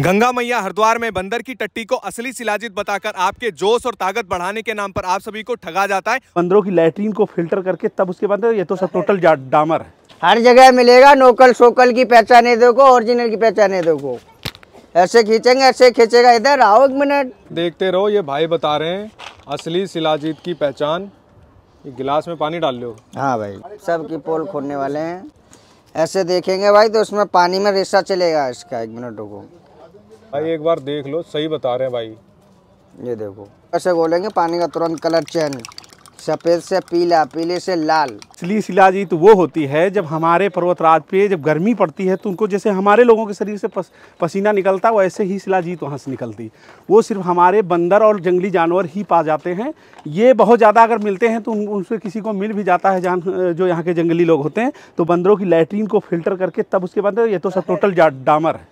गंगा मैया हरिद्वार में बंदर की टट्टी को असली सिलाजित बताकर आपके जोश और ताकत बढ़ाने के नाम पर आप सभी को ठगा जाता है बंदरों की लेटरिन को फिल्टर करके तब उसके बाद ये तो सब टोटल डामर है हर जगह मिलेगा नोकल सोकल की पहचाने दोगो ओरिजिनल की पहचाने दोगो ऐसे खींचेंगे ऐसे खींचेगा इधर आओ एक मिनट देखते रहो ये भाई बता रहे हैं असली सिलाजीत की पहचान ये गिलास में पानी डाल लो हाँ भाई सबकी पोल खोलने वाले हैं ऐसे देखेंगे भाई तो उसमें पानी में रेसा चलेगा इसका एक मिनट रुको भाई एक बार देख लो सही बता रहे हैं भाई ये देखो ऐसे बोलेंगे पानी का तुरंत कलर चेंज सफ़ेद से पीला पीले से लाल इसलिए जी तो वो होती है जब हमारे पर्वतराज पे जब गर्मी पड़ती है तो उनको जैसे हमारे लोगों के शरीर से पस, पसीना निकलता है वैसे ही जीत तो वहाँ से निकलती वो सिर्फ हमारे बंदर और जंगली जानवर ही पा जाते हैं ये बहुत ज़्यादा अगर मिलते हैं तो उन, उनसे किसी को मिल भी जाता है जान जो यहाँ के जंगली लोग होते हैं तो बंदरों की लेटरिन को फिल्टर करके तब उसके बाद ये तो सब टोटल डामर है